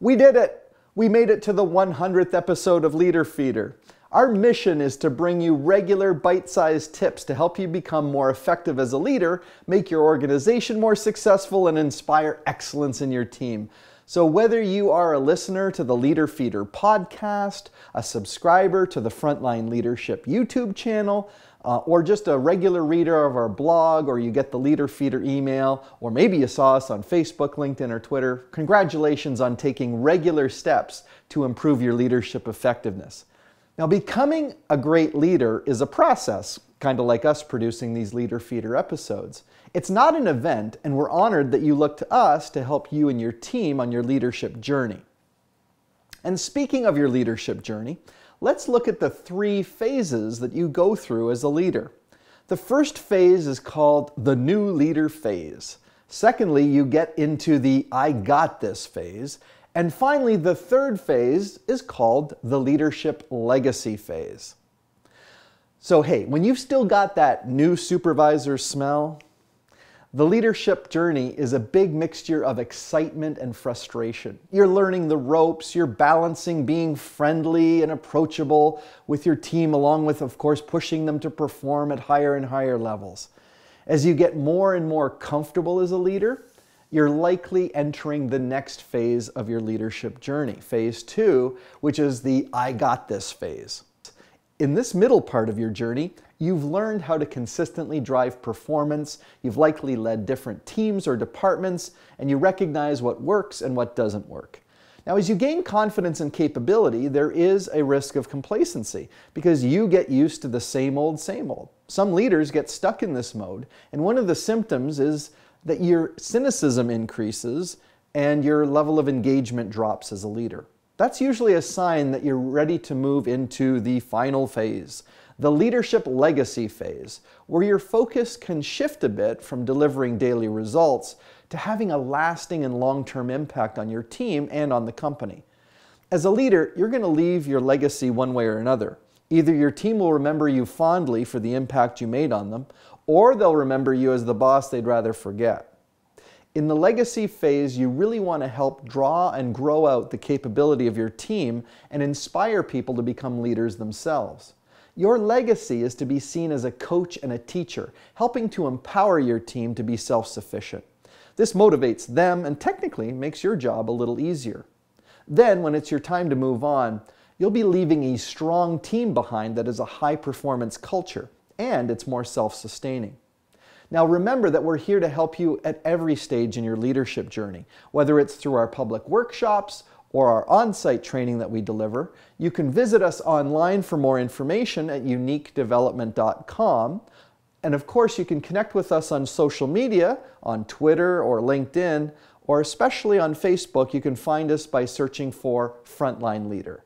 We did it! We made it to the 100th episode of Leader Feeder. Our mission is to bring you regular bite sized tips to help you become more effective as a leader, make your organization more successful, and inspire excellence in your team. So, whether you are a listener to the Leader Feeder podcast, a subscriber to the Frontline Leadership YouTube channel, uh, or just a regular reader of our blog, or you get the Leader Feeder email, or maybe you saw us on Facebook, LinkedIn, or Twitter, congratulations on taking regular steps to improve your leadership effectiveness. Now, becoming a great leader is a process, kind of like us producing these leader feeder episodes. It's not an event, and we're honored that you look to us to help you and your team on your leadership journey. And speaking of your leadership journey, let's look at the three phases that you go through as a leader. The first phase is called the new leader phase. Secondly, you get into the I got this phase. And finally, the third phase is called the leadership legacy phase. So, hey, when you've still got that new supervisor smell, the leadership journey is a big mixture of excitement and frustration. You're learning the ropes, you're balancing being friendly and approachable with your team, along with, of course, pushing them to perform at higher and higher levels. As you get more and more comfortable as a leader, you're likely entering the next phase of your leadership journey, phase two, which is the I got this phase. In this middle part of your journey, you've learned how to consistently drive performance, you've likely led different teams or departments, and you recognize what works and what doesn't work. Now, as you gain confidence and capability, there is a risk of complacency because you get used to the same old, same old. Some leaders get stuck in this mode, and one of the symptoms is that your cynicism increases and your level of engagement drops as a leader that's usually a sign that you're ready to move into the final phase, the leadership legacy phase, where your focus can shift a bit from delivering daily results to having a lasting and long term impact on your team and on the company. As a leader, you're going to leave your legacy one way or another. Either your team will remember you fondly for the impact you made on them, or they'll remember you as the boss they'd rather forget. In the legacy phase, you really want to help draw and grow out the capability of your team and inspire people to become leaders themselves. Your legacy is to be seen as a coach and a teacher, helping to empower your team to be self sufficient. This motivates them and technically makes your job a little easier. Then, when it's your time to move on, you'll be leaving a strong team behind that is a high performance culture and it's more self sustaining. Now, remember that we're here to help you at every stage in your leadership journey, whether it's through our public workshops or our on site training that we deliver. You can visit us online for more information at uniquedevelopment.com. And of course, you can connect with us on social media, on Twitter or LinkedIn, or especially on Facebook. You can find us by searching for Frontline Leader.